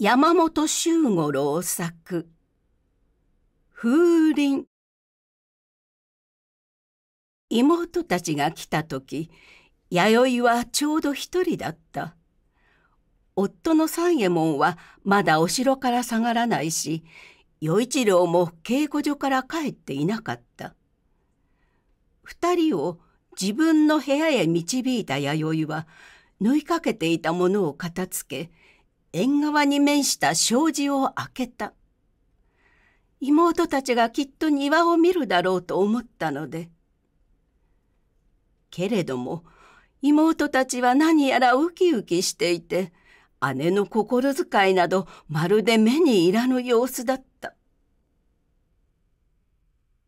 山本周五郎作風鈴妹たちが来た時弥生はちょうど一人だった夫の三右衛門はまだお城から下がらないし与一郎も稽古所から帰っていなかった二人を自分の部屋へ導いた弥生は縫いかけていたものを片付け縁側に面した障子を開けた。妹たちがきっと庭を見るだろうと思ったので。けれども、妹たちは何やらウキウキしていて、姉の心遣いなどまるで目にいらぬ様子だった。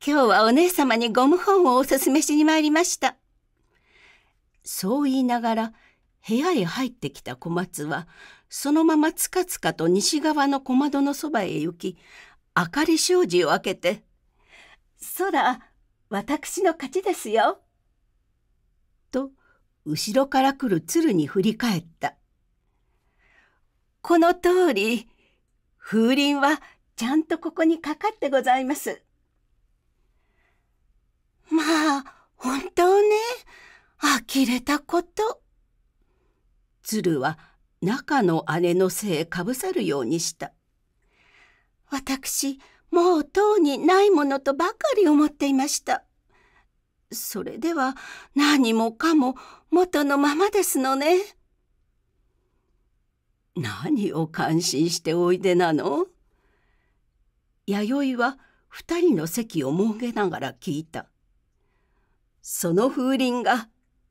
今日はお姉様にゴム本をおすすめしに参りました。そう言いながら部屋へ入ってきた小松はそのままつかつかと西側の小窓のそばへ行き明かり障子を開けて「空私の勝ちですよ」と後ろから来る鶴に振り返ったこの通り風鈴はちゃんとここにかかってございますまあ本当ね呆れたこと鶴は中の姉の背へかぶさるようにした。私、もうとうにないものとばかり思っていました。それでは何もかも元のままですのね。何を感心しておいでなの弥生は二人の席をもげながら聞いた。その風鈴が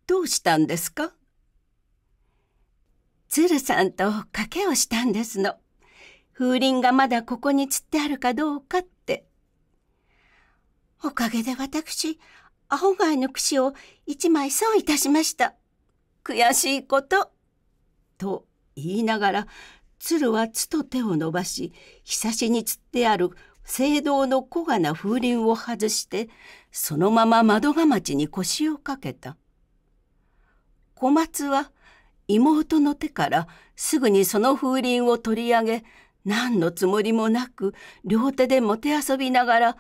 どうしたんですか鶴さんと賭けをしたんですの。風鈴がまだここに釣ってあるかどうかって。おかげで私、アホガイの櫛を一枚損いたしました。悔しいこと。と言いながら、鶴はつと手を伸ばし、ひさしに釣ってある青銅の小がな風鈴を外して、そのまま窓が町に腰をかけた。小松は妹の手からすぐにその風鈴を取り上げ、何のつもりもなく両手でもてあそびながら、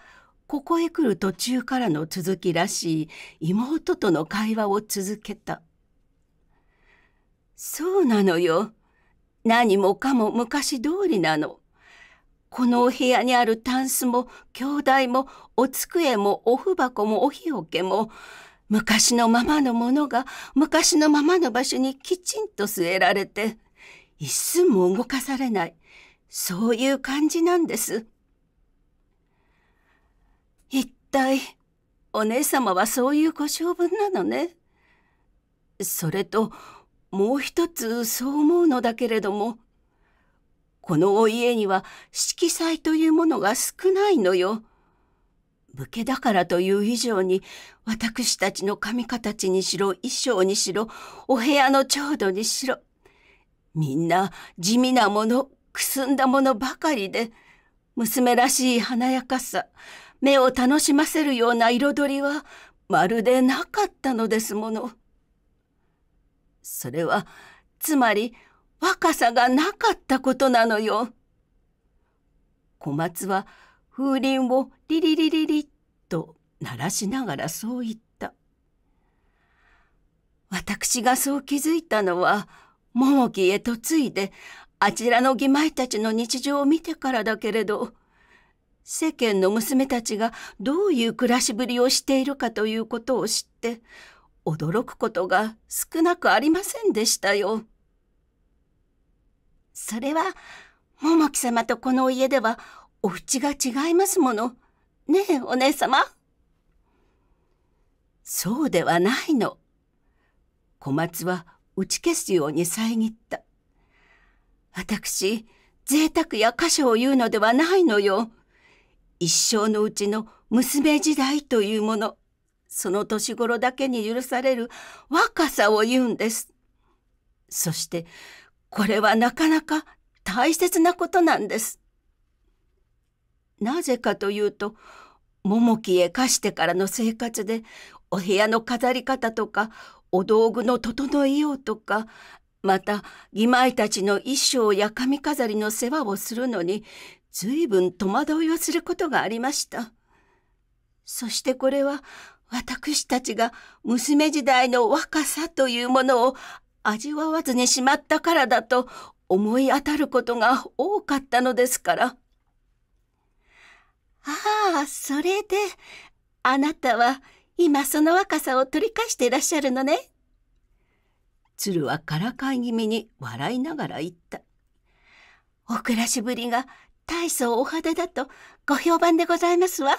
ここへ来る途中からの続きらしい妹との会話を続けた。そうなのよ。何もかも昔通りなの。このお部屋にあるタンスも、兄弟も、お机も、おふ箱も、お日よけも、昔のままのものが昔のままの場所にきちんと据えられて、一寸も動かされない、そういう感じなんです。一体、お姉様はそういうご性分なのね。それと、もう一つそう思うのだけれども、このお家には色彩というものが少ないのよ。武家だからという以上に、私たちの髪形にしろ、衣装にしろ、お部屋の調度にしろ、みんな地味なもの、くすんだものばかりで、娘らしい華やかさ、目を楽しませるような彩りは、まるでなかったのですもの。それは、つまり、若さがなかったことなのよ。小松は、風鈴をリリリリリッと鳴らしながらそう言った。私がそう気づいたのは、桃木へ嫁いで、あちらの義妹たちの日常を見てからだけれど、世間の娘たちがどういう暮らしぶりをしているかということを知って、驚くことが少なくありませんでしたよ。それは、桃木様とこの家ではお家が違いますもの。ねえ、お姉様、そうではないの。小松は打ち消すように遮った。私、贅沢や歌所を言うのではないのよ。一生のうちの娘時代というもの、その年頃だけに許される若さを言うんです。そして、これはなかなか大切なことなんです。なぜかというと桃木へ貸してからの生活でお部屋の飾り方とかお道具の整えようとかまた義妹たちの衣装や髪飾りの世話をするのに随分戸惑いをすることがありました。そしてこれは私たちが娘時代の若さというものを味わわずにしまったからだと思い当たることが多かったのですから。ああ、それで、あなたは今その若さを取り返していらっしゃるのね。鶴はからかい気味に笑いながら言った。お暮らしぶりが大層お肌だとご評判でございますわ。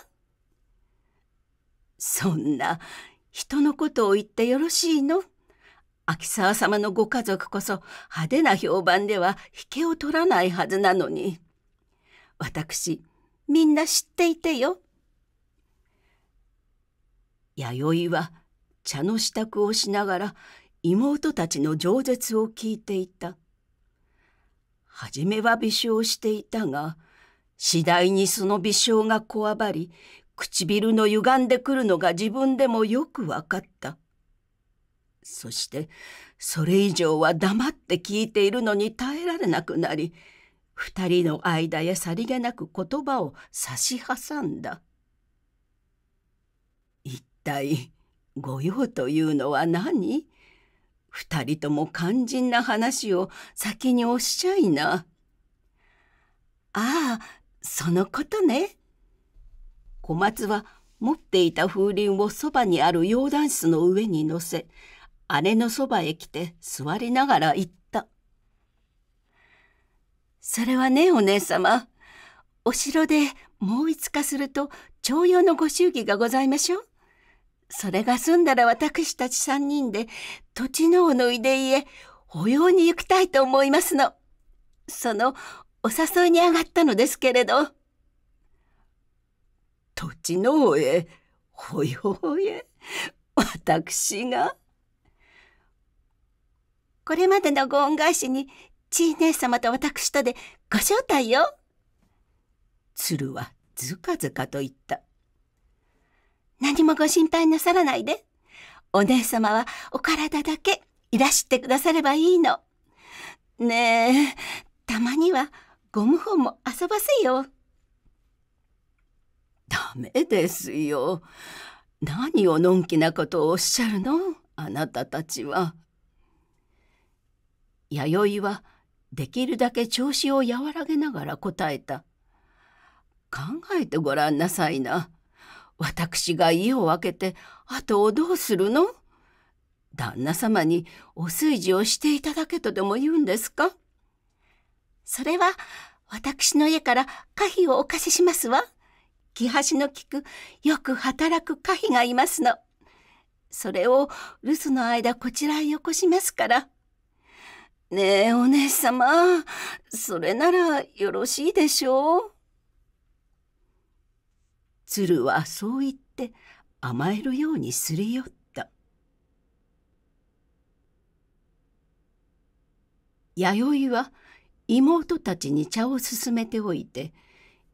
そんな人のことを言ってよろしいの秋沢様のご家族こそ派手な評判では引けを取らないはずなのに。私、みんな知っていてよ。弥生は茶の支度をしながら妹たちの饒舌を聞いていた。初めは微笑していたが、次第にその微笑がこわばり、唇の歪んでくるのが自分でもよくわかった。そして、それ以上は黙って聞いているのに耐えられなくなり、二人の間へさりげなく言葉を差し挟んだ一体御用というのは何二人とも肝心な話を先におっしゃいな。ああ、そのことね。小松は持っていた風鈴をそばにある洋団室の上に乗せ、姉のそばへ来て座りながら言っそれはね、お姉様。お城でもう5日すると徴用のご祝儀がございましょう。それが済んだら私たち三人で土地のおのいでい保養に行きたいと思いますの。そのお誘いに上がったのですけれど。土地のおへ保養へ私がこれまでのご恩返しにちい姉様と私とでご招待よ。鶴はずかずかと言った。何もご心配なさらないで。お姉様はお体だけいらしてくださればいいの。ねえ、たまにはゴム本も遊ばせよ。ダメですよ。何をのんきなことをおっしゃるのあなたたちは。弥生はできるだけ調子を和らげながら答えた。考えてごらんなさいな。私が家を開けて後をどうするの旦那様にお炊事をしていただけとでも言うんですかそれは私の家から可否をお貸ししますわ。気橋の利くよく働く可否がいますの。それを留守の間こちらへよこしますから。ねえお姉様、ま、それならよろしいでしょう。鶴はそう言って甘えるようにすり寄った。弥生は妹たちに茶を勧めておいて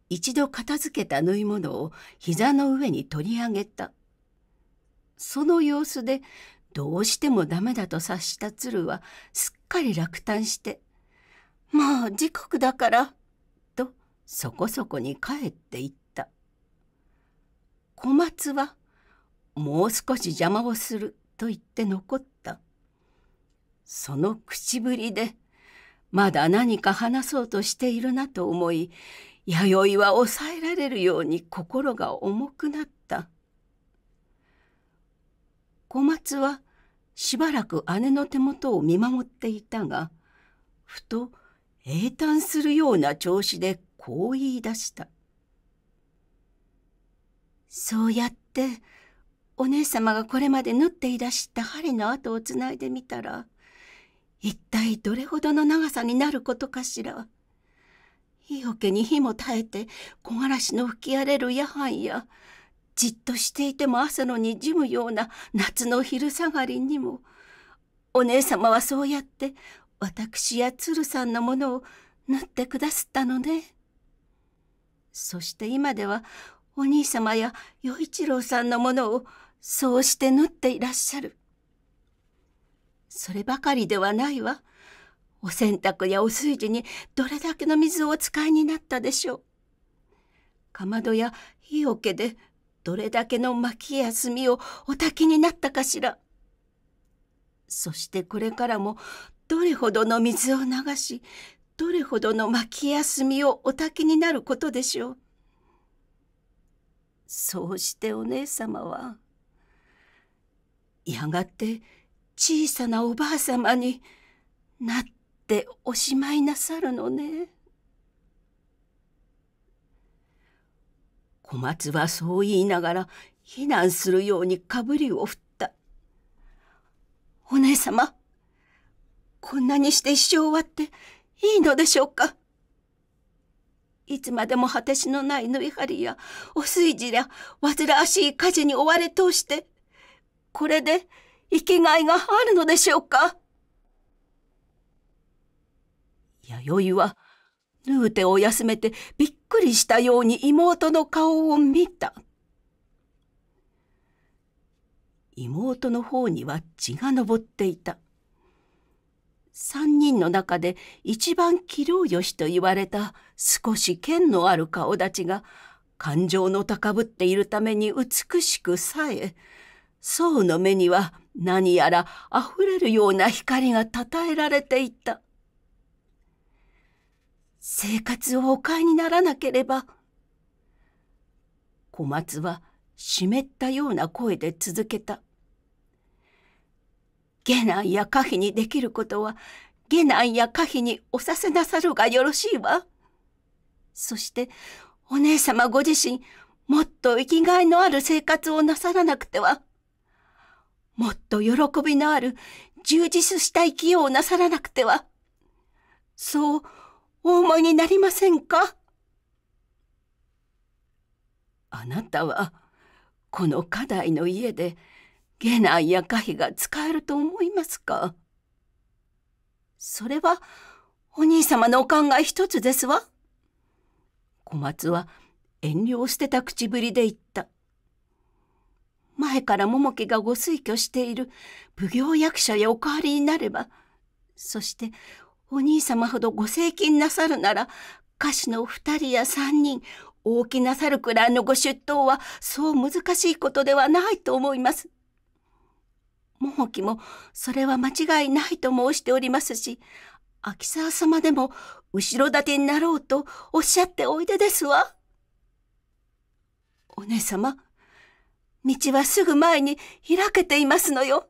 一度片付けた縫い物を膝の上に取り上げた。その様子でどうしてもダメだと察した鶴はすっかり落胆して「もう時刻だから」とそこそこに帰っていった小松は「もう少し邪魔をする」と言って残ったその口ぶりでまだ何か話そうとしているなと思い弥生は抑えられるように心が重くなった小松はしばらく姉の手元を見守っていたがふと英嘆するような調子でこう言い出した「そうやってお姉様がこれまで縫っていらした針の跡をつないでみたら一体どれほどの長さになることかしら」。火桶に火も耐えて木枯らしの吹き荒れる夜半やじっとしていても朝のにじむような夏の昼下がりにもお姉様はそうやって私や鶴さんのものを縫ってくだすったのね。そして今ではお兄様や与一郎さんのものをそうして縫っていらっしゃる。そればかりではないわ。お洗濯やお炊事にどれだけの水をお使いになったでしょう。かまどや火けでどれだけのき休みをお焚きになったかしら。そしてこれからもどれほどの水を流し、どれほどのき休みをお焚きになることでしょう。そうしてお姉様は、やがて小さなおばあ様になっておしまいなさるのね。小松はそう言いながら避難するようにかぶりを振った。お姉様、こんなにして一生終わっていいのでしょうかいつまでも果てしのない縫い針やお水事や煩わしい家事に追われ通して、これで生きがいがあるのでしょうか弥生はルーテを休めてびっくりしたように妹の顔を見た。妹の方には血が昇っていた。三人の中で一番器量よしと言われた少し剣のある顔立ちが感情の高ぶっているために美しくさえ、僧の目には何やら溢れるような光がたたえられていた。生活をお買いにならなければ。小松は湿ったような声で続けた。下男や可否にできることは、下男や可否におさせなさるがよろしいわ。そして、お姉様ご自身、もっと生きがいのある生活をなさらなくては。もっと喜びのある、充実した生きようをなさらなくては。そうお思いになりませんかあなたはこの課題の家で下男や可否が使えると思いますかそれはお兄様のお考え一つですわ。小松は遠慮を捨てた口ぶりで言った。前から桃木がご推挙している奉行役者へお代わりになれば、そしてお兄様ほどご成金なさるなら、歌手の二人や三人、大きなさるくらいのご出頭は、そう難しいことではないと思います。桃木も、それは間違いないと申しておりますし、秋沢様でも、後ろ盾になろうとおっしゃっておいでですわ。お姉様、道はすぐ前に開けていますのよ。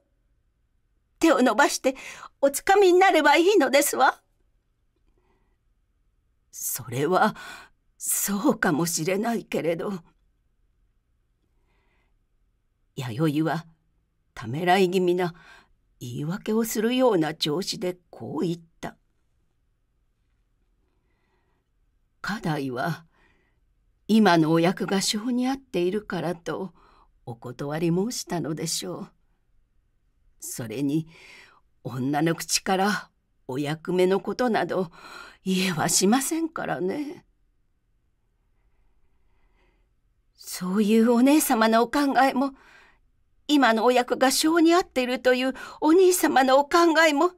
手を伸ばしておつかみになればいいのですわ。それはそうかもしれないけれど弥生はためらい気味な言い訳をするような調子でこう言った「家代は今のお役が性に合っているからとお断り申したのでしょう」それに女の口からお役目のことなど言えはしませんからね。そういうお姉様のお考えも、今のお役が性に合っているというお兄様のお考えも、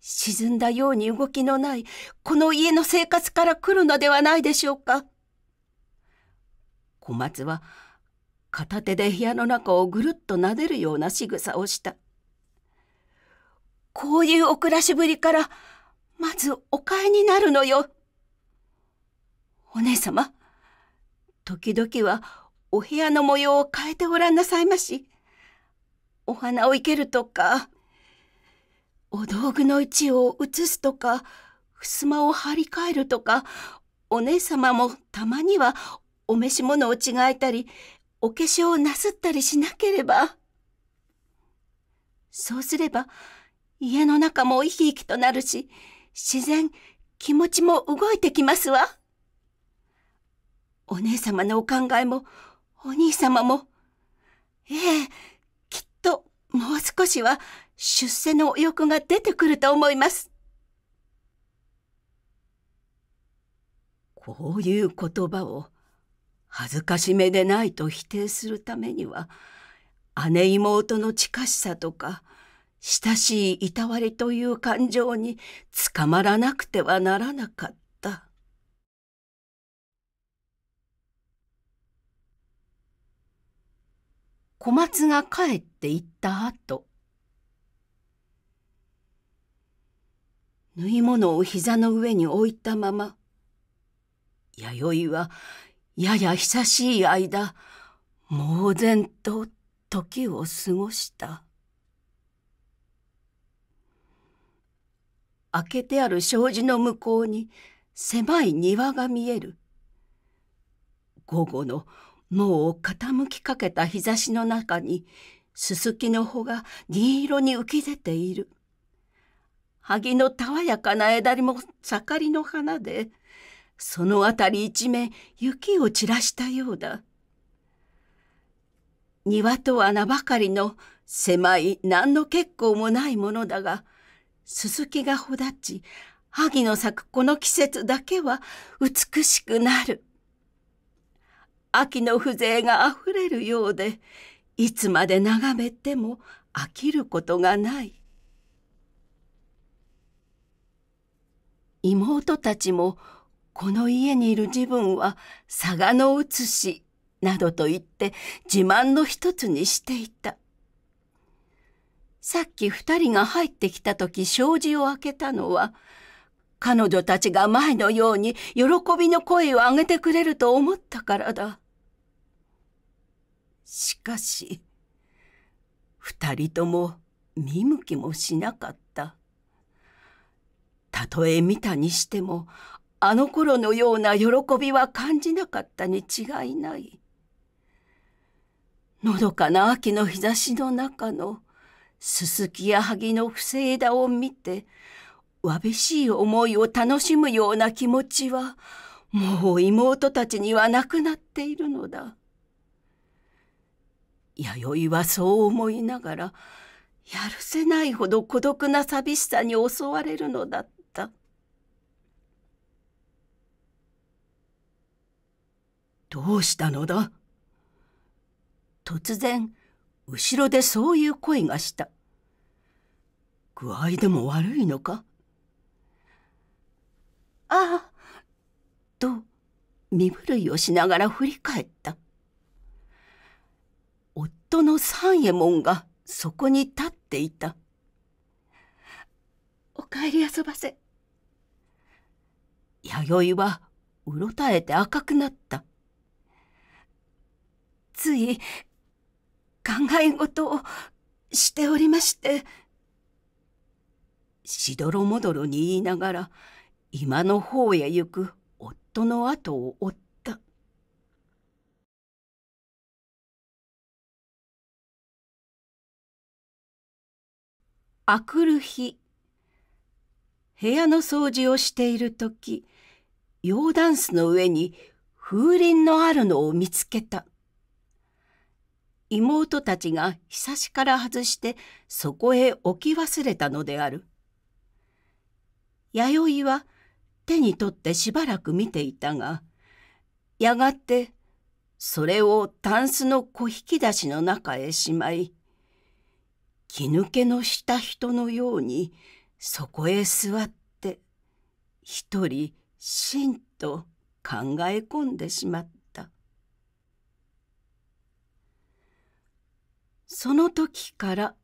沈んだように動きのないこの家の生活から来るのではないでしょうか。小松は片手で部屋の中をぐるっと撫でるような仕草をした。こういうお暮らしぶりから、まずお買いになるのよ。お姉様、時々はお部屋の模様を変えてごらんなさいまし。お花を生けるとか、お道具の位置を移すとか、襖を張り替えるとか、お姉様もたまにはお召し物を違えたり、お化粧をなすったりしなければ。そうすれば、家の中も生き生きとなるし、自然、気持ちも動いてきますわ。お姉様のお考えも、お兄様も、ええ、きっともう少しは出世のお欲が出てくると思います。こういう言葉を恥ずかしめでないと否定するためには、姉妹の近しさとか、親しいいたわりという感情につかまらなくてはならなかった。小松が帰って行った後、縫い物を膝の上に置いたまま、弥生はやや久しい間、猛然と時を過ごした。開けてある障子の向こうに狭い庭が見える。午後のもう傾きかけた日差しの中にすすきの穂が銀色に浮き出ている。萩のたわやかな枝にも盛りの花で、その辺り一面雪を散らしたようだ。庭と穴ばかりの狭い何の結構もないものだが、鈴木がほだち、萩の咲くこの季節だけは美しくなる。秋の風情があふれるようで、いつまで眺めても飽きることがない。妹たちも、この家にいる自分は、佐賀の写し、などと言って自慢の一つにしていた。さっき二人が入ってきた時障子を開けたのは、彼女たちが前のように喜びの声を上げてくれると思ったからだ。しかし、二人とも見向きもしなかった。たとえ見たにしても、あの頃のような喜びは感じなかったに違いない。のどかな秋の日差しの中の、すすきやはぎの不正枝を見て、わびしい思いを楽しむような気持ちは、もう妹たちにはなくなっているのだ。弥生はそう思いながら、やるせないほど孤独な寂しさに襲われるのだった。どうしたのだ突然、後ろでそういう声がした。具合でも悪いのかああ、と、身震いをしながら振り返った。夫の三右衛門がそこに立っていた。お帰り遊ばせ。弥生はうろたえて赤くなった。つい考え事をしておりまして。しどろもどろに言いながら、今の方へ行く夫の後を追った。あくる日、部屋の掃除をしている時、き、洋ダンスの上に風鈴のあるのを見つけた。妹たちがひさしから外してそこへ置き忘れたのである。弥生は手に取ってしばらく見ていたが、やがてそれをタンスの小引き出しの中へしまい、気抜けのした人のようにそこへ座って一人しんと考え込んでしまった。その時から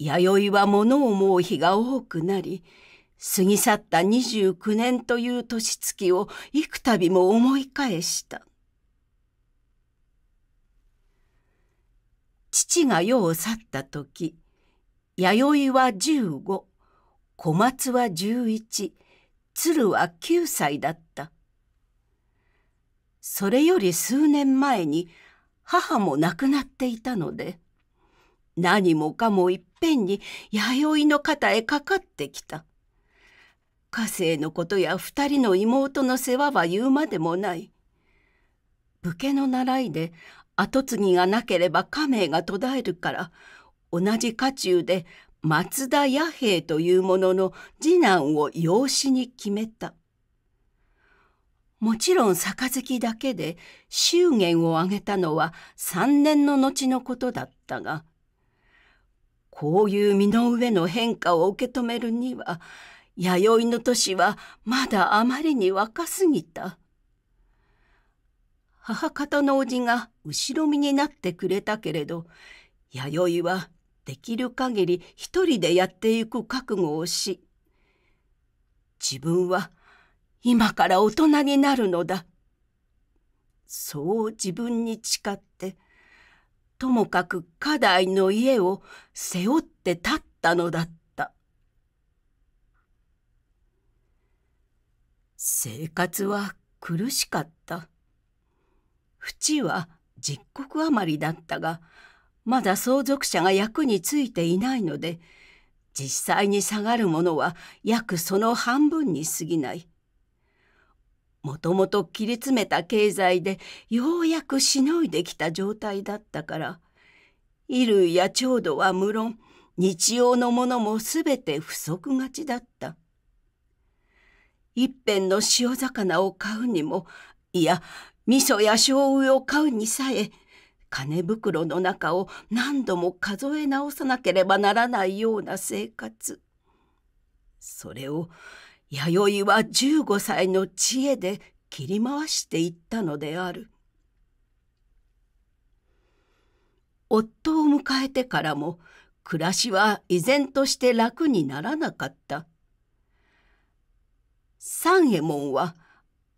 弥生は物を思う日が多くなり過ぎ去った29年という年月を幾度も思い返した父が世を去った時弥生は15小松は11鶴は9歳だったそれより数年前に「母も亡くなっていたので、何もかもいっぺんに弥生の肩へかかってきた。家政のことや二人の妹の世話は言うまでもない。武家の習いで跡継ぎがなければ家名が途絶えるから、同じ家中で松田弥平という者の次男を養子に決めた。もちろん杯だけで祝言を挙げたのは三年の後のことだったが、こういう身の上の変化を受け止めるには、弥生の年はまだあまりに若すぎた。母方の叔父が後ろ身になってくれたけれど、弥生はできる限り一人でやっていく覚悟をし、自分は今から大人になるのだ。そう自分に誓って、ともかく家代の家を背負って立ったのだった。生活は苦しかった。淵は実石余りだったが、まだ相続者が役についていないので、実際に下がるものは約その半分に過ぎない。もともと切り詰めた経済でようやくしのいできた状態だったから衣類や調度は無論日用のものも全て不足がちだった一辺の塩魚を買うにもいや味噌や醤油を買うにさえ金袋の中を何度も数え直さなければならないような生活それを弥生は15歳の知恵で切り回していったのである夫を迎えてからも暮らしは依然として楽にならなかった三右衛門は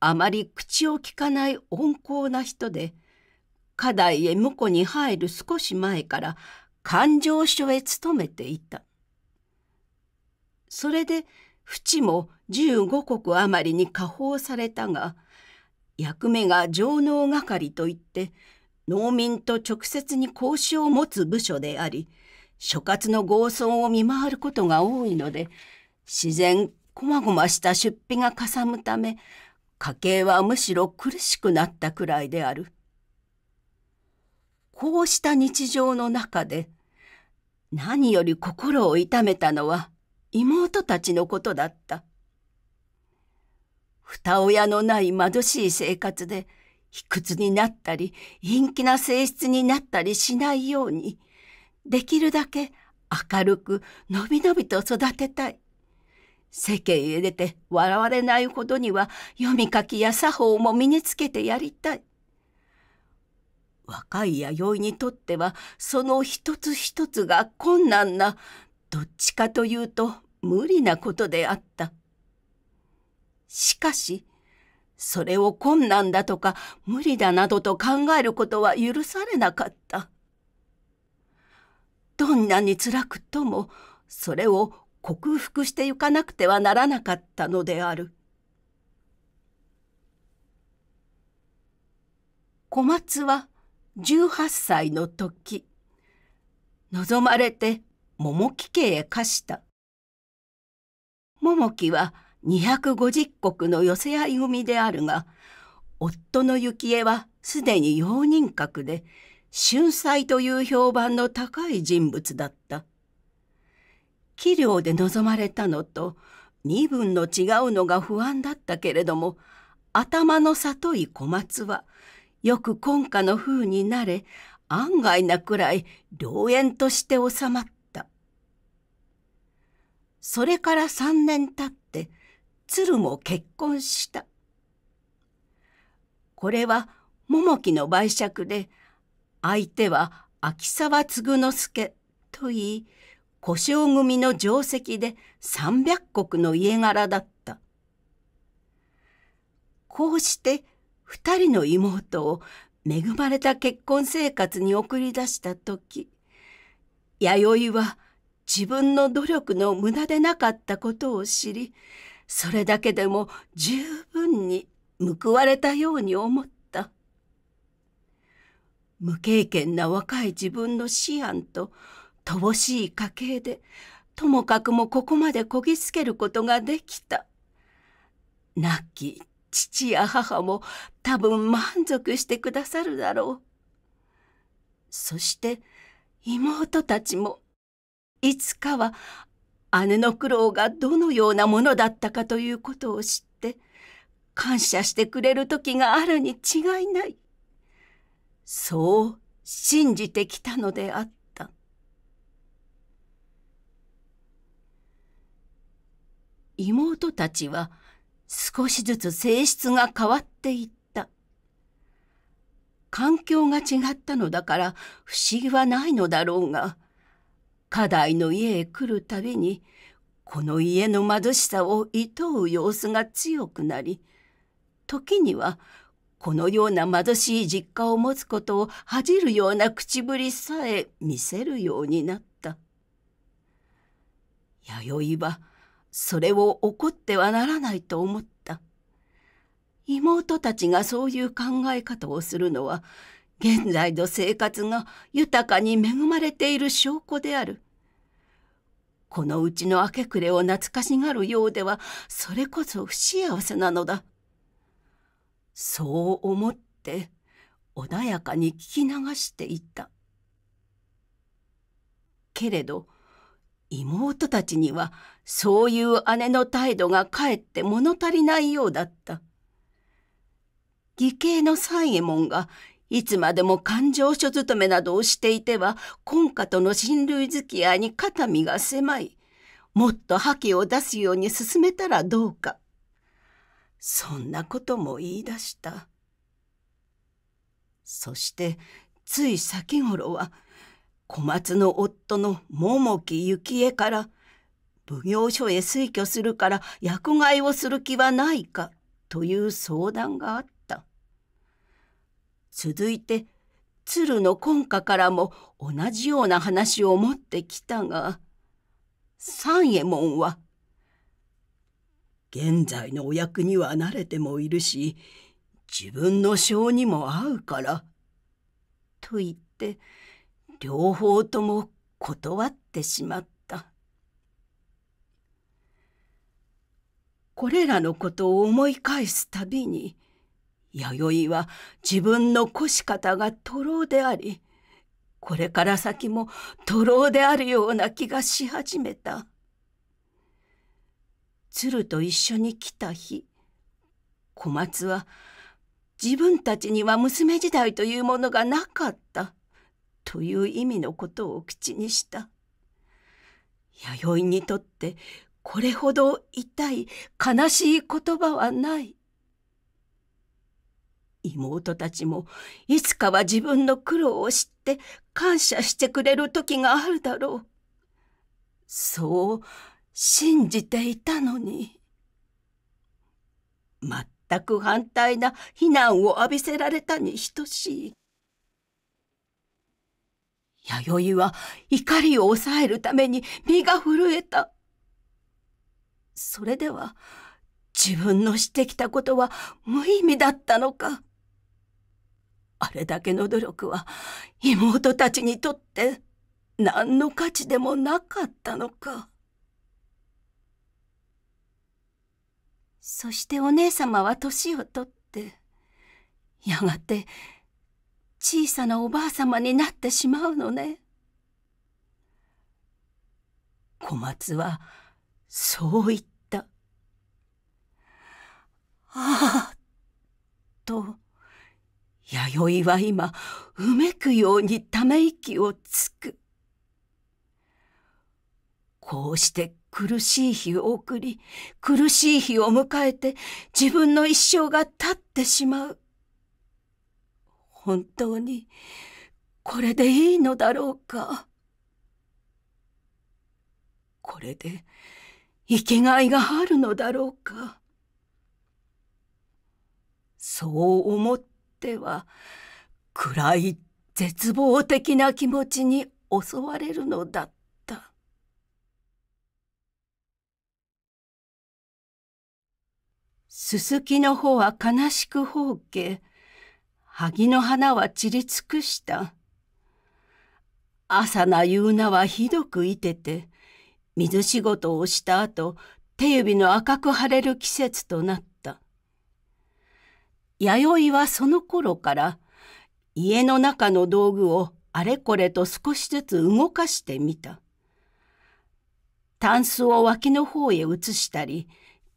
あまり口をきかない温厚な人で家題へ婿に入る少し前から勘定所へ勤めていたそれで淵も15国余りに下放されたが役目が上納係といって農民と直接に交渉を持つ部署であり諸葛の豪村を見回ることが多いので自然こまごました出費がかさむため家計はむしろ苦しくなったくらいである。こうした日常の中で何より心を痛めたのは妹たちのことだった。二親のない貧しい生活で、卑屈になったり、陰気な性質になったりしないように、できるだけ明るく、のびのびと育てたい。世間へ出て笑われないほどには、読み書きや作法も身につけてやりたい。若い弥生にとっては、その一つ一つが困難な、どっちかというと無理なことであった。しかし、それを困難だとか無理だなどと考えることは許されなかった。どんなに辛くとも、それを克服してゆかなくてはならなかったのである。小松は十八歳の時、望まれて桃木家へ課した。桃木は250石の寄せ合い組であるが、夫の幸恵はすでに容認格で、春菜という評判の高い人物だった。器量で望まれたのと、身分の違うのが不安だったけれども、頭の里い小松は、よく今夏の風になれ、案外なくらい良縁として収まった。それから三年たって鶴も結婚した。これは桃木の売借で相手は秋沢嗣之助といい小姓組の定石で三百石の家柄だった。こうして二人の妹を恵まれた結婚生活に送り出した時弥生は「自分の努力の無駄でなかったことを知り、それだけでも十分に報われたように思った。無経験な若い自分の思案と乏しい家系で、ともかくもここまでこぎつけることができた。亡き父や母も多分満足してくださるだろう。そして妹たちもいつかは姉の苦労がどのようなものだったかということを知って感謝してくれる時があるに違いない。そう信じてきたのであった。妹たちは少しずつ性質が変わっていった。環境が違ったのだから不思議はないのだろうが、家代の家へ来るたびにこの家の貧しさを厭う様子が強くなり時にはこのような貧しい実家を持つことを恥じるような口ぶりさえ見せるようになった弥生はそれを怒ってはならないと思った妹たちがそういう考え方をするのは現在の生活が豊かに恵まれている証拠である。このうちの明け暮れを懐かしがるようでは、それこそ不幸せなのだ。そう思って、穏やかに聞き流していった。けれど、妹たちには、そういう姉の態度がかえって物足りないようだった。義兄の三右衛門がいつまでも勘定所勤めなどをしていては、今家との親類付き合いに肩身が狭い。もっと覇気を出すように進めたらどうか。そんなことも言い出した。そして、つい先頃は、小松の夫の桃木幸恵から、奉行所へ推挙するから役買いをする気はないかという相談があっ続いて鶴の根下からも同じような話を持ってきたが三右衛門は「現在のお役には慣れてもいるし自分の性にも合うから」と言って両方とも断ってしまった。これらのことを思い返すたびに「弥生は自分の腰方が徒労であり、これから先も徒労であるような気がし始めた。鶴と一緒に来た日、小松は自分たちには娘時代というものがなかったという意味のことを口にした。弥生にとってこれほど痛い悲しい言葉はない。妹たちもいつかは自分の苦労を知って感謝してくれる時があるだろう。そう信じていたのに。全く反対な非難を浴びせられたに等しい。弥生は怒りを抑えるために身が震えた。それでは自分のしてきたことは無意味だったのか。あれだけの努力は妹たちにとって何の価値でもなかったのか。そしてお姉様は年をとって、やがて小さなおばあ様になってしまうのね。小松はそう言った。ああ、と。弥生は今、うめくようにため息をつく。こうして苦しい日を送り、苦しい日を迎えて自分の一生が経ってしまう。本当に、これでいいのだろうか。これで、生きがいがあるのだろうか。そう思った。ては暗い絶望的な気持ちに襲われるのだったすすきの穂は悲しくほうけ萩の花は散り尽くした朝な夕なはひどくいてて水仕事をした後手指の赤く腫れる季節となった弥生はその頃から家の中の道具をあれこれと少しずつ動かしてみた。タンスを脇の方へ移したり、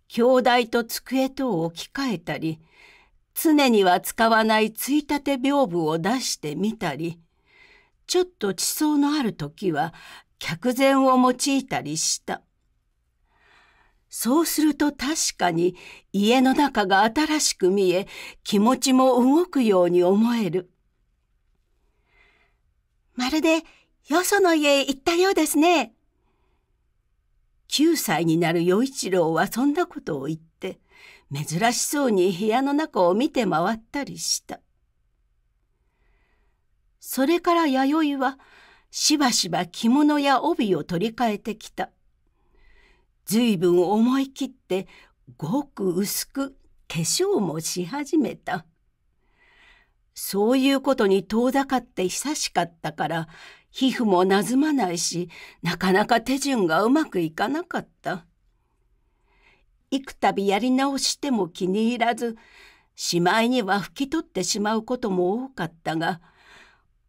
兄弟と机等を置き換えたり、常には使わないついたて屏風を出してみたり、ちょっと地層のある時は客膳を用いたりした。そうすると確かに家の中が新しく見え、気持ちも動くように思える。まるでよその家へ行ったようですね。9歳になる与一郎はそんなことを言って、珍しそうに部屋の中を見て回ったりした。それから弥生はしばしば着物や帯を取り替えてきた。ずいぶん思い切ってごく薄く化粧もし始めた。そういうことに遠ざかって久しかったから、皮膚もなずまないし、なかなか手順がうまくいかなかった。幾びやり直しても気に入らず、しまいには拭き取ってしまうことも多かったが、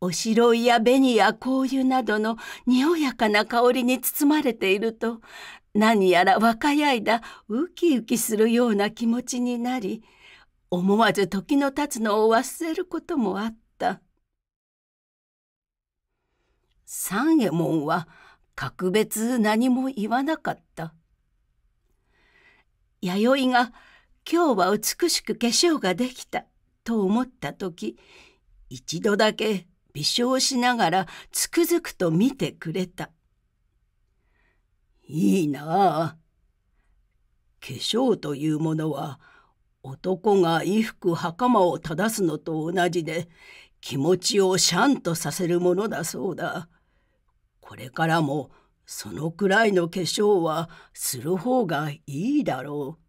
おしろいや紅や香油などのにおやかな香りに包まれていると、何やら若い間ウキウキするような気持ちになり思わず時の経つのを忘れることもあった三右衛門は格別何も言わなかった弥生が「今日は美しく化粧ができた」と思った時一度だけ微笑しながらつくづくと見てくれた。いいなあ。化粧というものは男が衣服袴を正すのと同じで気持ちをシャンとさせるものだそうだ。これからもそのくらいの化粧はする方がいいだろう。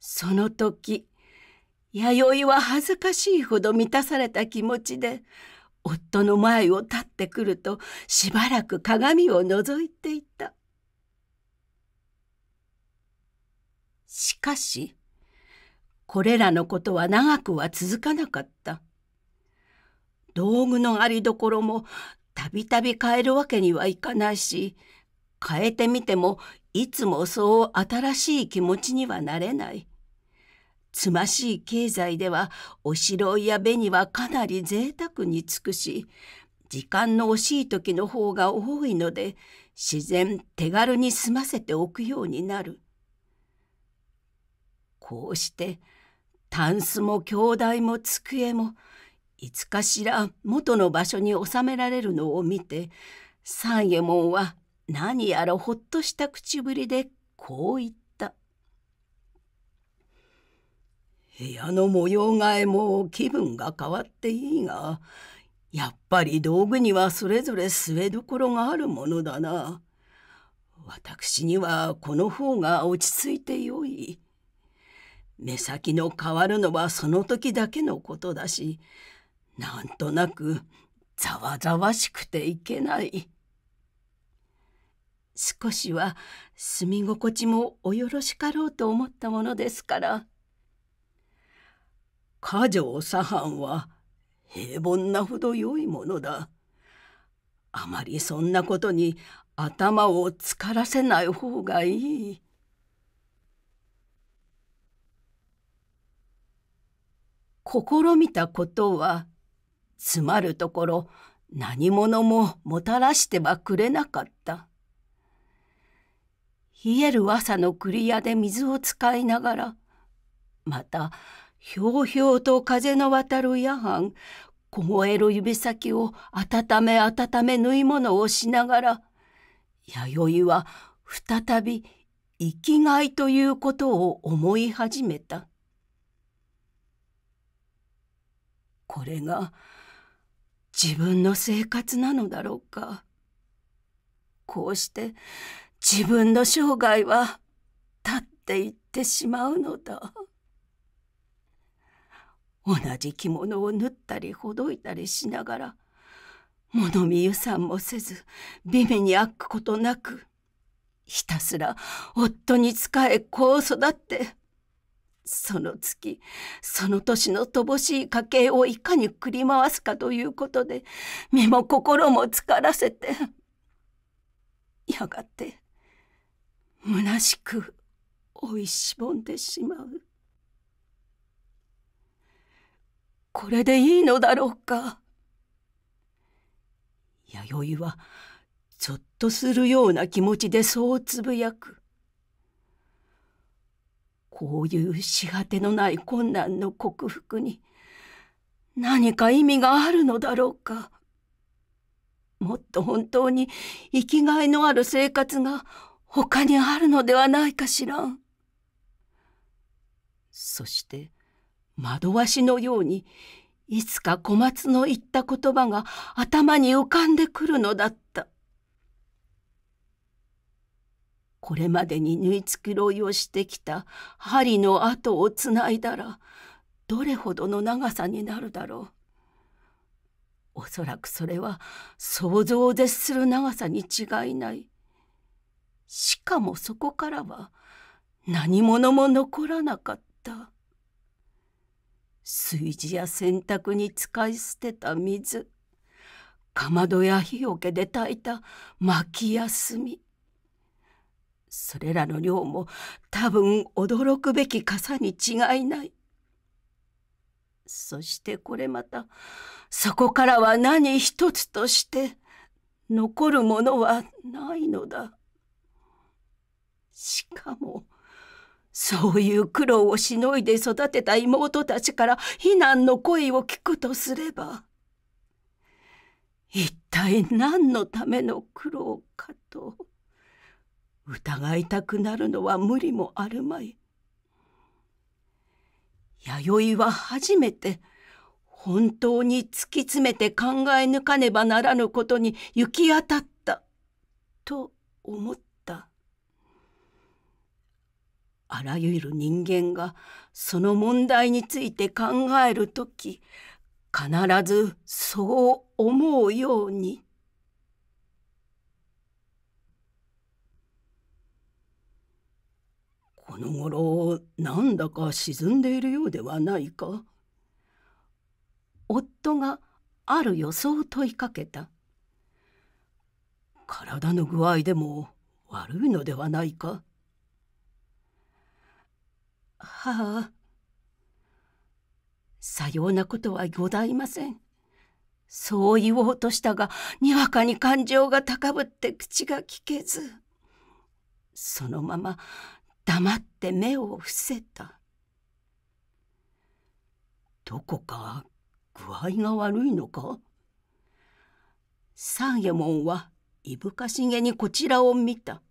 その時弥生は恥ずかしいほど満たされた気持ちで夫の前を立ってくるとしばらく鏡を覗いていたしかしこれらのことは長くは続かなかった道具のありどころもたびたび変えるわけにはいかないし変えてみてもいつもそう新しい気持ちにはなれないつましい経済ではお城や紅はかなり贅沢に尽くし時間の惜しい時の方が多いので自然手軽に済ませておくようになる。こうしてタンスも兄弟も机もいつかしら元の場所に収められるのを見て三右衛門は何やらほっとした口ぶりでこう言った。部屋の模様替えも気分が変わっていいがやっぱり道具にはそれぞれ据えどころがあるものだな。私にはこの方が落ち着いてよい。目先の変わるのはその時だけのことだし、なんとなくざわざわしくていけない。少しは住み心地もおよろしかろうと思ったものですから。家城左藩は平凡なほど良いものだ。あまりそんなことに頭をつからせない方がいい。試みたことは、つまるところ何者ももたらしてはくれなかった。冷える朝のクリアで水を使いながら、またひょうひょうと風の渡る夜半、凍える指先を温め温め縫い物をしながら、弥生は再び生きがいということを思い始めた。これが自分の生活なのだろうか。こうして自分の生涯は立っていってしまうのだ。同じ着物を縫ったりほどいたりしながら物見湯さんもせず美味にあくことなくひたすら夫に仕え子を育ってその月その年の乏しい家計をいかに繰り回すかということで身も心も疲らせてやがてむなしく追いしぼんでしまう。これでいいのだろうか。弥生は、ぞっとするような気持ちでそうつぶやく。こういうし果てのない困難の克服に、何か意味があるのだろうか。もっと本当に生きがいのある生活が他にあるのではないかしらん。そして、惑わしのようにいつか小松の言った言葉が頭に浮かんでくるのだったこれまでに縫い付きいをしてきた針の跡をつないだらどれほどの長さになるだろうおそらくそれは想像を絶する長さに違いないしかもそこからは何者も残らなかった。炊事や洗濯に使い捨てた水かまどや火けで炊いた薪や炭それらの量も多分驚くべき傘に違いないそしてこれまたそこからは何一つとして残るものはないのだしかもそういう苦労をしのいで育てた妹たちから非難の声を聞くとすれば一体何のための苦労かと疑いたくなるのは無理もあるまい。弥生は初めて本当に突き詰めて考え抜かねばならぬことに行き当たったと思った。あらゆる人間がその問題について考える時必ずそう思うように。この頃なんだか沈んでいるようではないか。夫がある予想を問いかけた。体の具合でも悪いのではないか。はあさようなことはございませんそう言おうとしたがにわかに感情が高ぶって口が聞けずそのまま黙って目を伏せたどこか具合が悪いのか三右衛門はいぶかしげにこちらを見た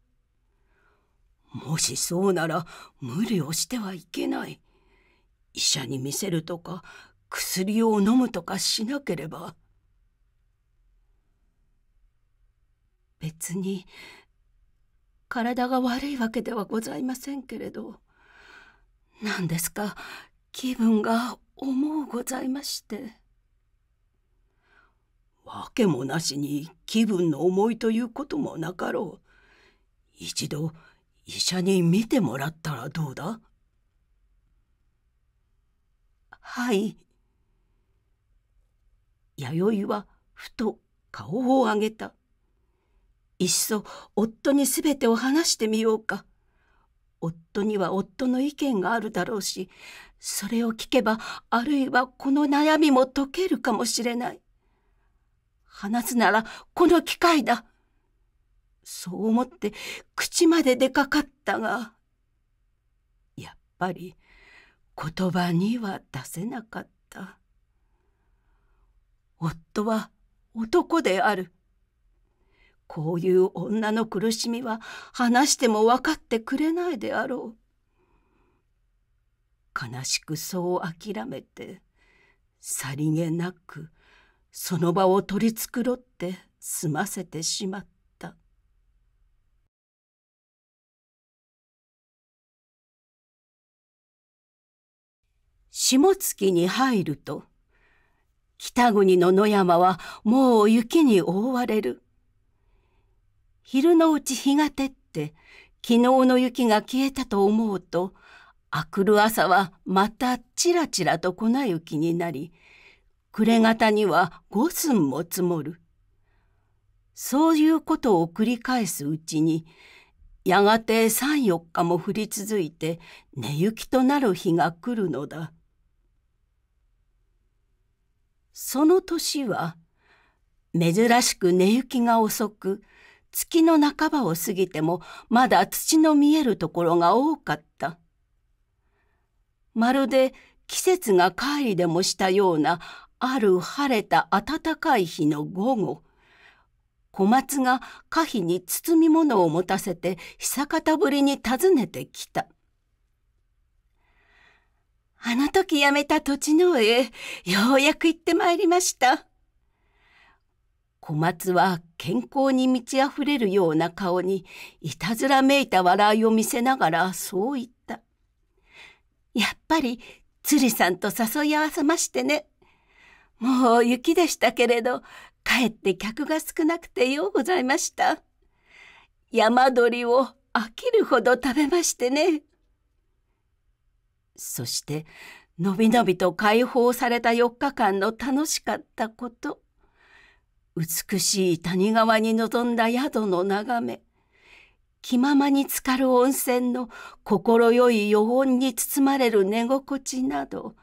もしそうなら無理をしてはいけない医者に見せるとか薬を飲むとかしなければ別に体が悪いわけではございませんけれど何ですか気分が思うございまして訳もなしに気分の思いということもなかろう一度医者に診てもらったらどうだはい弥生はふと顔を上げたいっそ夫にすべてを話してみようか夫には夫の意見があるだろうしそれを聞けばあるいはこの悩みも解けるかもしれない話すならこの機会だそう思って口まで出かかったがやっぱり言葉には出せなかった夫は男であるこういう女の苦しみは話しても分かってくれないであろう悲しくそう諦めてさりげなくその場を取り繕って済ませてしまった下月に入ると、北国の野山はもう雪に覆われる。昼のうち日が照って、昨日の雪が消えたと思うと、あくる朝はまたちらちらと粉雪になり、暮れ方には五寸も積もる。そういうことを繰り返すうちに、やがて三四日も降り続いて寝雪となる日が来るのだ。その年は珍しく寝行きが遅く月の半ばを過ぎてもまだ土の見えるところが多かったまるで季節が帰りでもしたようなある晴れた暖かい日の午後小松が花碑に包み物を持たせて久方ぶりに訪ねてきた。あの時辞めた土地のへ、ようやく行ってまいりました。小松は健康に満ち溢れるような顔に、いたずらめいた笑いを見せながらそう言った。やっぱり、鶴さんと誘い合わせましてね。もう雪でしたけれど、かえって客が少なくてようございました。山鳥を飽きるほど食べましてね。そして、のびのびと解放された4日間の楽しかったこと。美しい谷川に臨んだ宿の眺め。気ままに浸かる温泉の快い余温に包まれる寝心地など、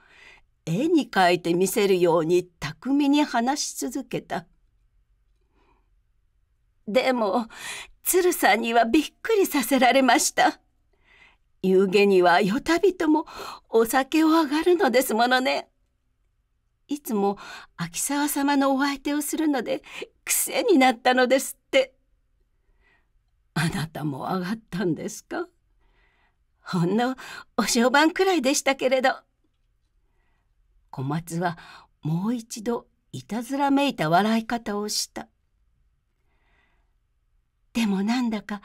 絵に描いてみせるように巧みに話し続けた。でも、鶴さんにはびっくりさせられました。夕げにはよたびともお酒をあがるのですものね。いつも秋沢様のお相手をするので癖になったのですって。あなたも上がったんですかほんのお商売くらいでしたけれど。小松はもう一度いたずらめいた笑い方をした。でもなんだか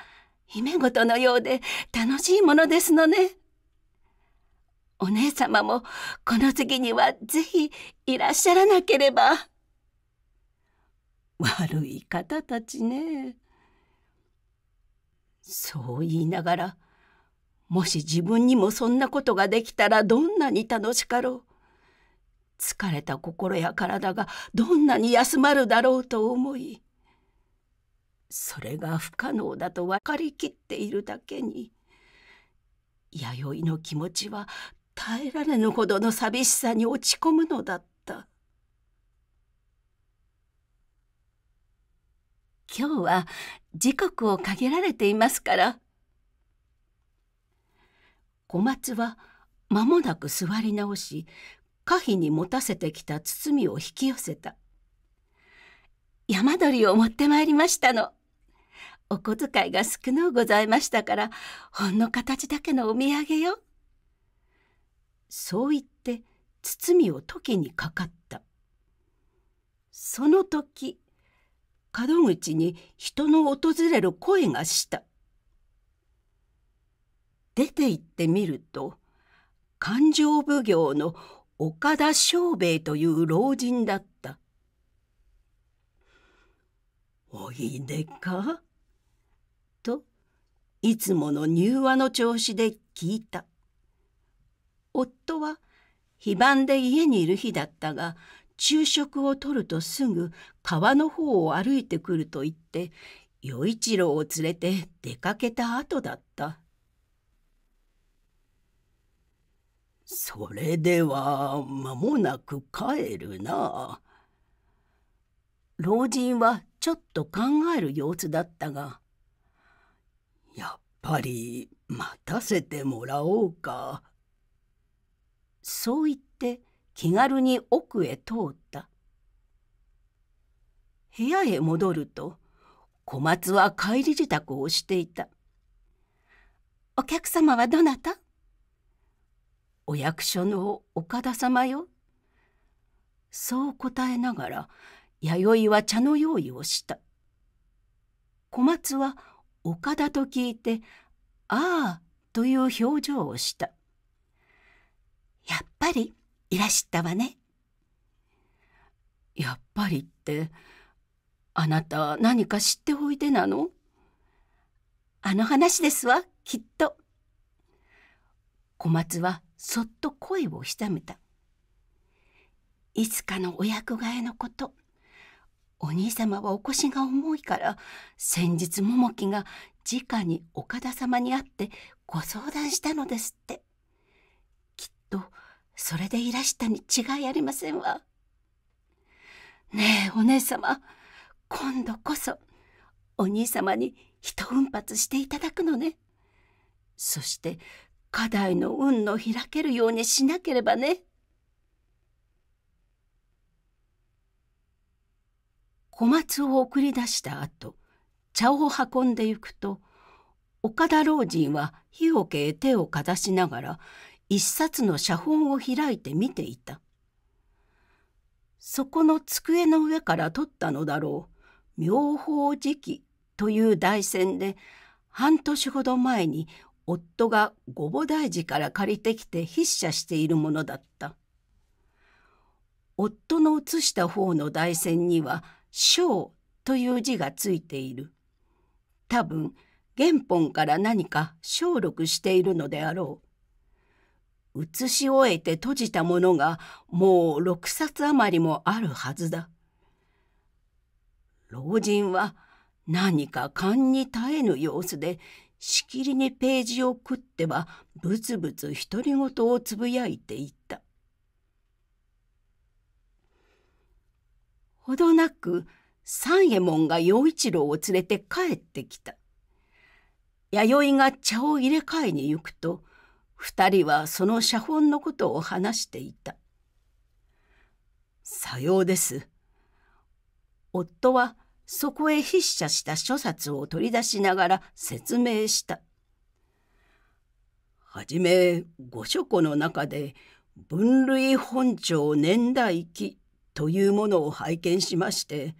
姫とのようで楽しいものですのね。お姉様もこの次にはぜひいらっしゃらなければ。悪い方たちね。そう言いながら、もし自分にもそんなことができたらどんなに楽しかろう。疲れた心や体がどんなに休まるだろうと思い、それが不可能だと分かりきっているだけに弥生の気持ちは耐えられぬほどの寂しさに落ち込むのだった今日は時刻を限られていますから小松は間もなく座り直し可否に持たせてきた包みを引き寄せた。山鳥を持ってまいりましたの。お小遣いが少のうございましたからほんの形だけのお土産よ。そう言って包みを時にかかった。その時門口に人の訪れる声がした。出て行ってみると勘定奉行の岡田庄兵衛という老人だった。おいでかいつもの入話の調子で聞いた。夫は非番で家にいる日だったが、昼食をとるとすぐ川の方を歩いてくると言って、与一郎を連れて出かけた後だった。それでは間もなく帰るな。老人はちょっと考える様子だったが、やっぱり待たせてもらおうか。そう言って気軽に奥へ通った。部屋へ戻ると小松は帰り支度をしていた。お客様はどなたお役所の岡田様よ。そう答えながら弥生は茶の用意をした。小松は岡田と聞いて、ああ、という表情をした。やっぱり、いらしたわね。やっぱりって、あなた何か知っておいでなのあの話ですわ、きっと。小松はそっと声をひためた。いつかのお役替えのこと。お兄様はお腰が重いから先日桃木が直に岡田様に会ってご相談したのですってきっとそれでいらしたに違いありませんわねえお姉様今度こそお兄様に一奮発していただくのねそして課題の運の開けるようにしなければね。小松を送り出した後茶を運んでゆくと岡田老人は日桶へ手をかざしながら一冊の写本を開いて見ていたそこの机の上から取ったのだろう「妙法時期」という台船で半年ほど前に夫が御母大寺から借りてきて筆者しているものだった夫の写した方の台船には「章という字がついている。多分、原本から何か消録しているのであろう。写し終えて閉じたものがもう6冊余りもあるはずだ。老人は何か勘に耐えぬ様子でしきりにページを食ってはぶつぶつ独り言をつぶやいていた。ほどなく三右衛門が陽一郎を連れて帰ってきた。弥生が茶を入れ替えに行くと二人はその写本のことを話していた。さようです。夫はそこへ筆者した諸冊を取り出しながら説明した。はじめ御書庫の中で分類本庁年代記というものを拝見しまして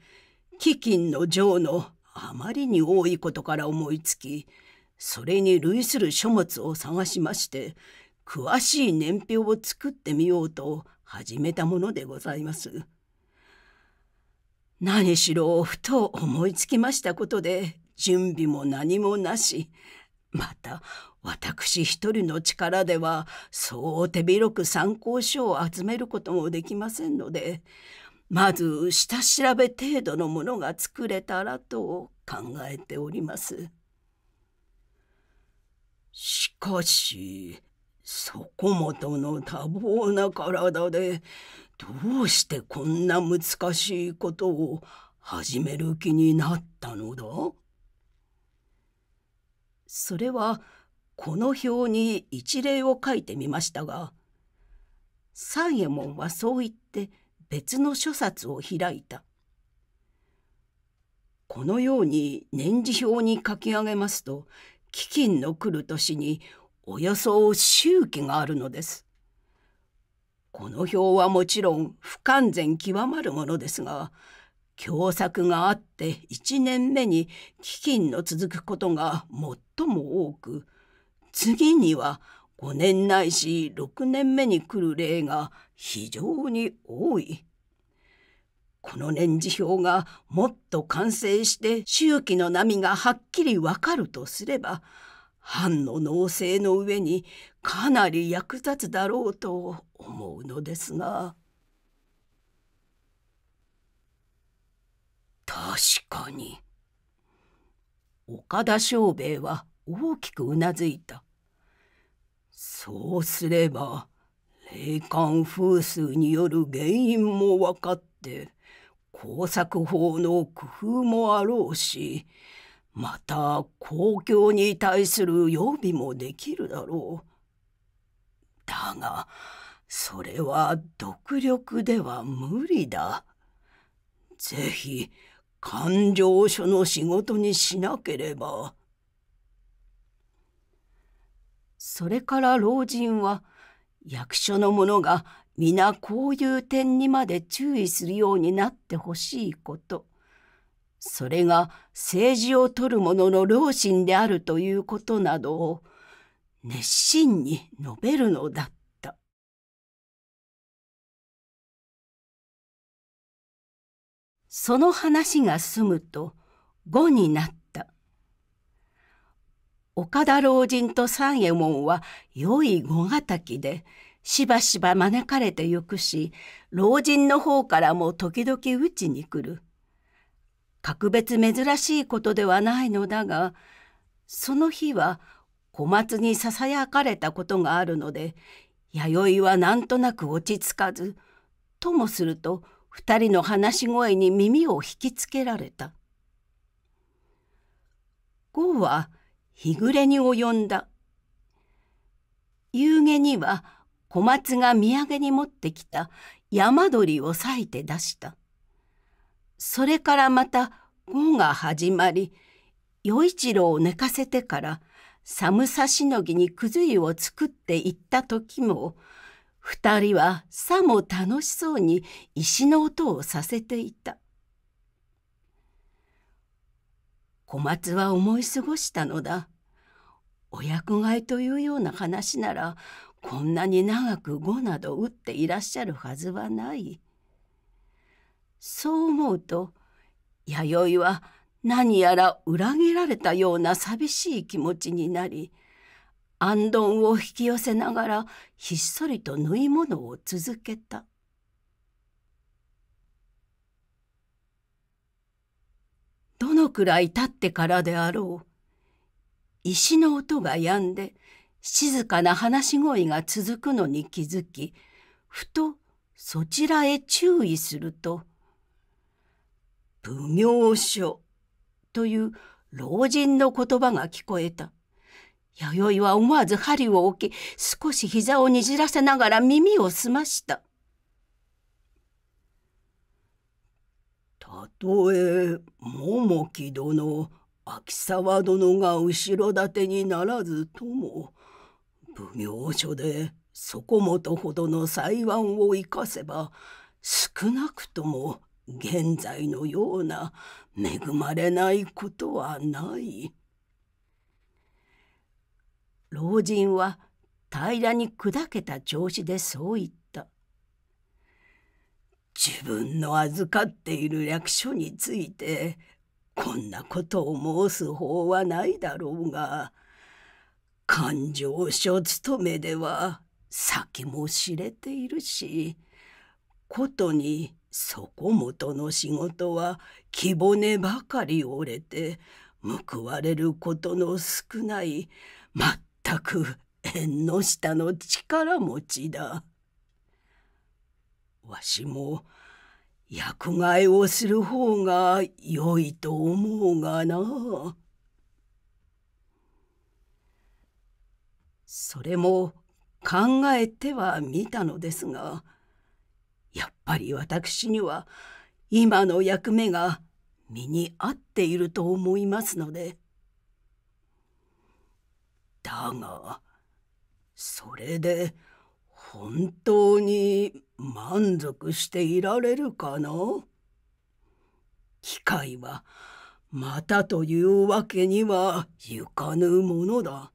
飢饉の情のあまりに多いことから思いつきそれに類する書物を探しまして詳しい年表を作ってみようと始めたものでございます。何しろふと思いつきましたことで準備も何もなしまた私一人の力ではそう手広く参考書を集めることもできませんのでまず下調べ程度のものが作れたらと考えております。しかしそこもとの多忙な体でどうしてこんな難しいことを始める気になったのだそれはこの表に一例を書いてみましたが三右衛門はそう言って別の書冊を開いたこのように年次表に書き上げますと飢饉の来る年におよそ周期があるのです。この表はもちろん不完全極まるものですが凶作があって1年目に飢饉の続くことが最も多く次には5年ないし6年目に来る例が非常に多い。この年次表がもっと完成して周期の波がはっきりわかるとすれば、藩の農政の上にかなり役立つだろうと思うのですが。確かに。岡田昌兵衛は大きくうなずいた。そうすれば霊感風水による原因も分かって工作法の工夫もあろうしまた公共に対する予備もできるだろう。だがそれは独力では無理だ。ぜひ勘定所の仕事にしなければそれから老人は役所の者が皆こういう点にまで注意するようになってほしいことそれが政治を取る者の良心であるということなどを熱心に述べるのだった。その話が済むと5になった。岡田老人と三右衛門は良い五敵で、しばしば招かれてゆくし、老人の方からも時々打ちに来る。格別珍しいことではないのだが、その日は小松に囁かれたことがあるので、弥生はなんとなく落ち着かず、ともすると二人の話し声に耳を引きつけられた。郷は、日暮れに及んだ。夕げには小松が土産に持ってきた山鳥を裂いて出した。それからまた午が始まり、与一郎を寝かせてから寒さしのぎにくず湯を作っていった時も、二人はさも楽しそうに石の音をさせていた。小松は思い過ごしたのだ。お役買いというような話なら、こんなに長く碁など打っていらっしゃるはずはない。そう思うと、弥生は何やら裏切られたような寂しい気持ちになり、安どを引き寄せながらひっそりと縫い物を続けた。のくらい経ってからであろう。石の音が止んで、静かな話し声が続くのに気づき、ふとそちらへ注意すると、奉行所という老人の言葉が聞こえた。弥生は思わず針を置き、少し膝をにじらせながら耳を澄ました。たとえ桃木殿秋沢殿が後ろ盾にならずとも奉行所で底本ほどの裁判を生かせば少なくとも現在のような恵まれないことはない。老人は平らに砕けた調子でそう言った。自分の預かっている略書についてこんなことを申す法はないだろうが勘定所勤めでは先も知れているしことに底本の仕事は木骨ばかり折れて報われることの少ない全く縁の下の力持ちだ。わしも役替えをする方が良いと思うがな。それも考えてはみたのですがやっぱり私には今の役目が身に合っていると思いますのでだがそれで本当に満足していられるかな機械はまたというわけにはいかぬものだ。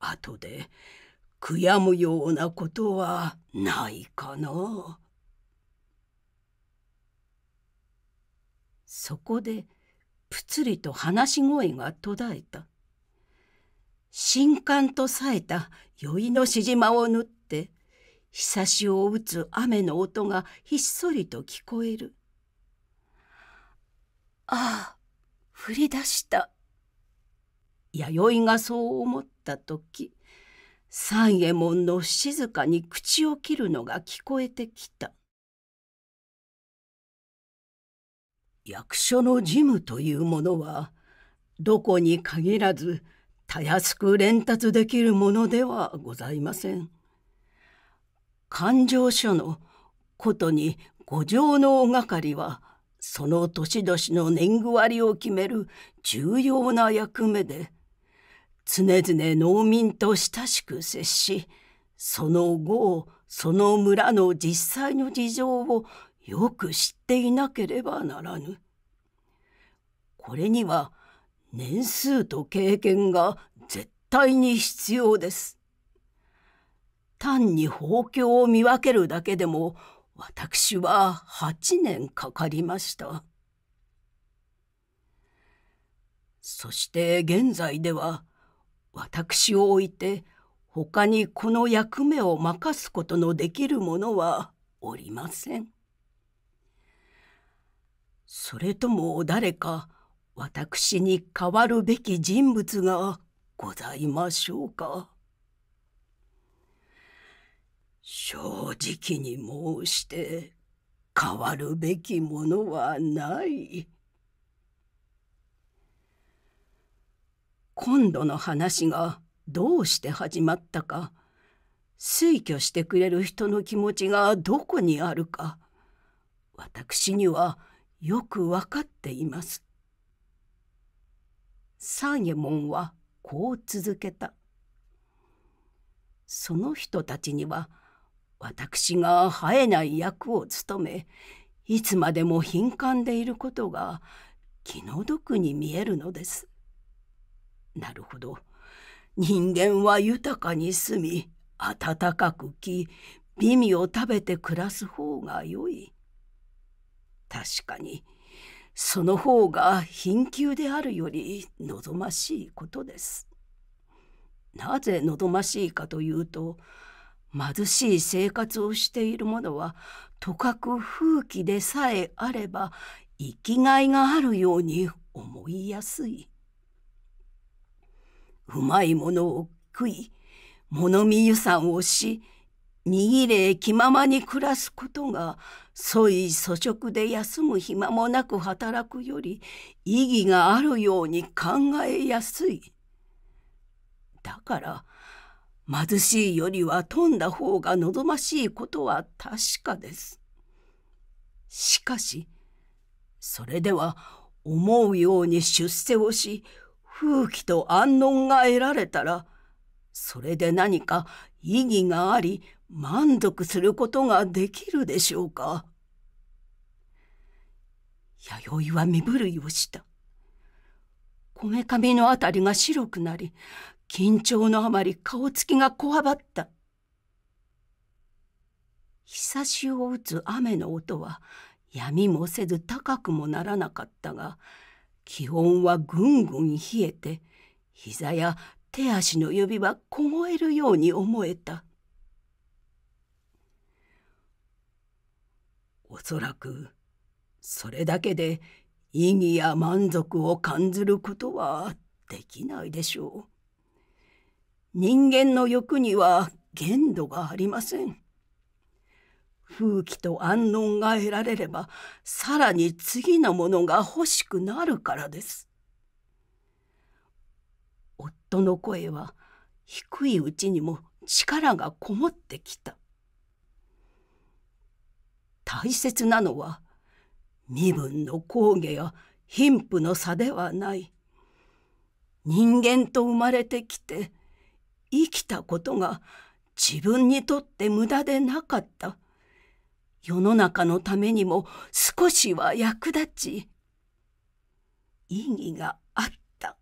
後で悔やむようなことはないかな。そこでぷつりと話し声が途絶えた。新刊と冴えた宵のしじまを塗ったひさしを打つ雨の音がひっそりと聞こえるああ降り出した弥生がそう思った時三右衛門の静かに口を切るのが聞こえてきた役所の事務というものはどこに限らずたやすく連達できるものではございません。勘定所のことに五条のおがかりはその年々の年貢割を決める重要な役目で常々農民と親しく接しその後その村の実際の事情をよく知っていなければならぬ。これには年数と経験が絶対に必要です。単に法教を見分けるだけでも私は8年かかりましたそして現在では私を置いて他にこの役目を任すことのできる者はおりませんそれとも誰か私に代わるべき人物がございましょうか。正直に申して変わるべきものはない今度の話がどうして始まったか推挙してくれる人の気持ちがどこにあるか私にはよくわかっています。三右衛門はこう続けた。その人たちには私が生えない役を務めいつまでも貧寒でいることが気の毒に見えるのです。なるほど人間は豊かに住み暖かく着美味を食べて暮らす方が良い。確かにその方が貧窮であるより望ましいことです。なぜ望ましいかというと貧しい生活をしている者はとかく風紀でさえあれば生きがいがあるように思いやすい。うまいものを食い物見予算をし握れ気ままに暮らすことがそい粗食で休む暇もなく働くより意義があるように考えやすい。だから貧しいよりは富んだ方が望ましいことは確かです。しかしそれでは思うように出世をし風紀と安穏が得られたらそれで何か意義があり満足することができるでしょうか。弥生は身震いをした。こめかみのあたりが白くなり緊張のあまり顔つきがこわばった。ひさしを打つ雨の音は闇もせず高くもならなかったが、気温はぐんぐん冷えて、膝や手足の指は凍えるように思えた。おそらく、それだけで意義や満足を感じることはできないでしょう。人間の欲には限度がありません。風紀と安穏が得られれば、さらに次のものが欲しくなるからです。夫の声は低いうちにも力がこもってきた。大切なのは身分の高下や貧富の差ではない。人間と生まれてきて生きたことが自分にとって無駄でなかった。世の中のためにも少しは役立ち、意義があった。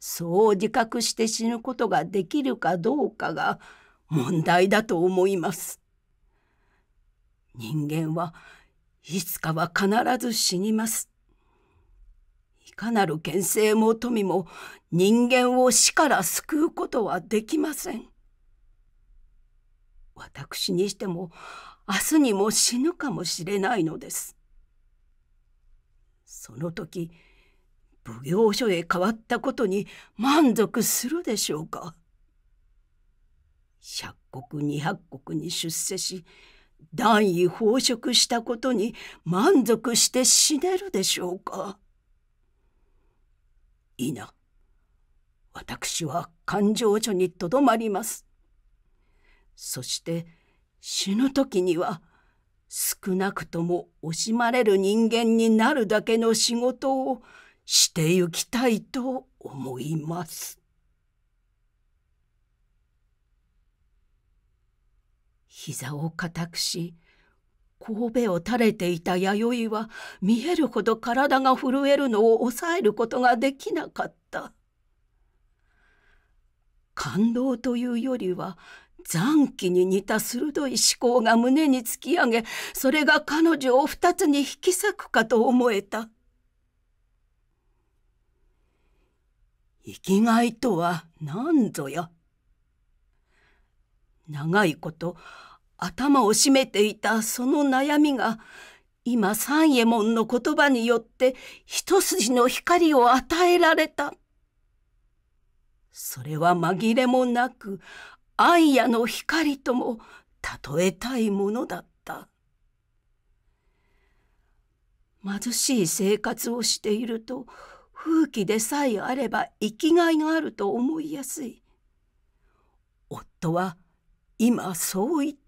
そう自覚して死ぬことができるかどうかが問題だと思います。人間はいつかは必ず死にます。かなる権勢も富も人間を死から救うことはできません。私にしても明日にも死ぬかもしれないのです。その時奉行所へ変わったことに満足するでしょうか。百国二百国に出世し断位飽食したことに満足して死ねるでしょうか。いいな。私は感情所にとどまります。そして死ぬ時には少なくとも惜しまれる人間になるだけの仕事をしてゆきたいと思います。膝を固くし神戸を垂れていた弥生は見えるほど体が震えるのを抑えることができなかった感動というよりは残機に似た鋭い思考が胸に突き上げそれが彼女を二つに引き裂くかと思えた生きがいとは何ぞや長いこと頭を絞めていたその悩みが、今三右衛門の言葉によって一筋の光を与えられた。それは紛れもなく、暗夜の光とも例えたいものだった。貧しい生活をしていると、風紀でさえあれば生きがいがあると思いやすい。夫は今そう言った。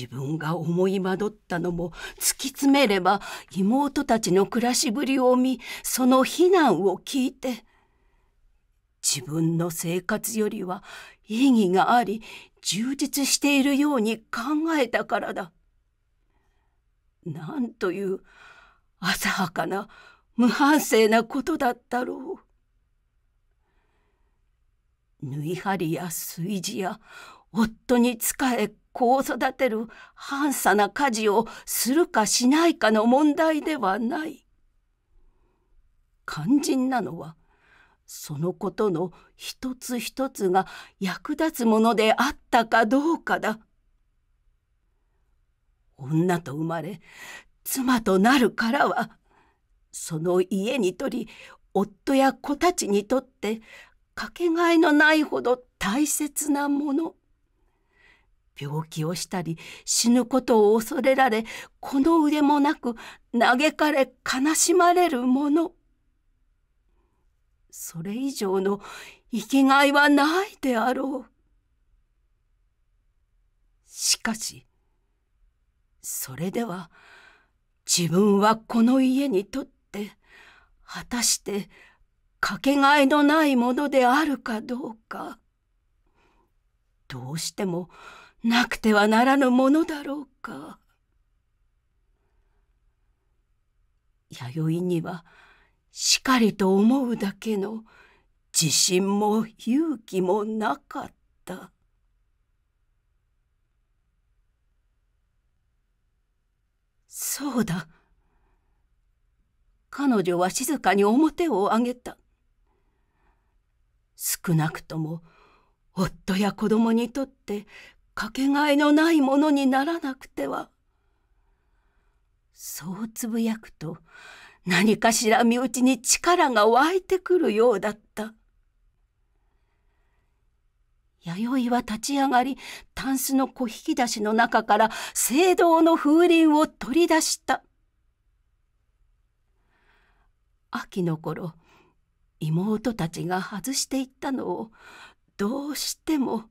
自分が思い惑ったのも突き詰めれば妹たちの暮らしぶりを見その非難を聞いて自分の生活よりは意義があり充実しているように考えたからだ。なんという浅はかな無反省なことだったろう。縫い針や炊事や夫に仕え子を育てる半さな家事をするかしないかの問題ではない。肝心なのはそのことの一つ一つが役立つものであったかどうかだ。女と生まれ妻となるからはその家にとり夫や子たちにとってかけがえのないほど大切なもの。病気をしたり死ぬことを恐れられこの腕もなく嘆かれ悲しまれるものそれ以上の生きがいはないであろうしかしそれでは自分はこの家にとって果たしてかけがえのないものであるかどうかどうしてもなくてはならぬものだろうか。弥生にはしかりと思うだけの自信も勇気もなかった。そうだ。彼女は静かに表を上げた。少なくとも夫や子供にとってかけがえのないものにならなくては。そうつぶやくと何かしら身内に力が湧いてくるようだった。弥生は立ち上がり、タンスの小引き出しの中から青銅の風鈴を取り出した。秋の頃、妹たちが外していったのを、どうしても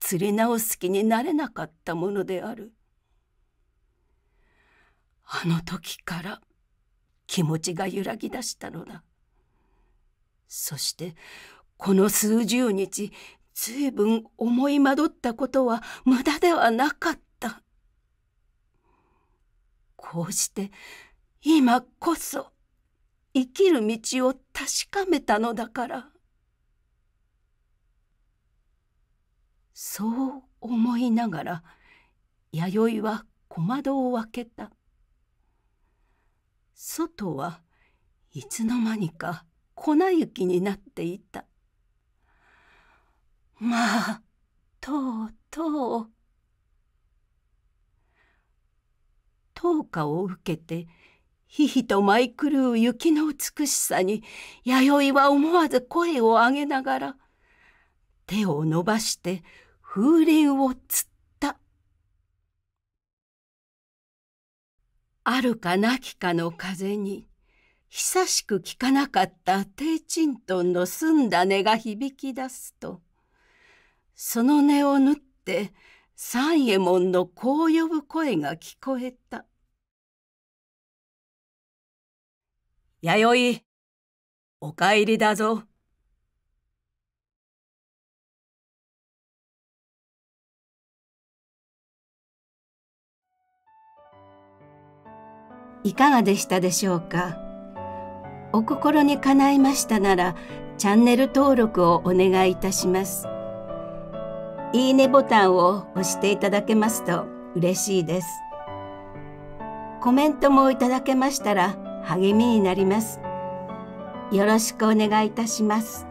釣り直す気になれなかったものであるあの時から気持ちが揺らぎ出したのだそしてこの数十日随分思いまどったことは無駄ではなかったこうして今こそ生きる道を確かめたのだから。そう思いながら弥生は小窓を開けた外はいつの間にか粉雪になっていたまあとうとううかを受けてひひと舞い狂う雪の美しさに弥生は思わず声を上げながら手を伸ばして風鈴を釣った。あるかなきかの風に、久しく聞かなかった低賃トの澄んだ音が響き出すと、その音を縫って三右衛門のこう呼ぶ声が聞こえた。弥生、お帰りだぞ。いかがでしたでしょうかお心にかないましたならチャンネル登録をお願いいたします。いいねボタンを押していただけますと嬉しいです。コメントもいただけましたら励みになります。よろしくお願いいたします。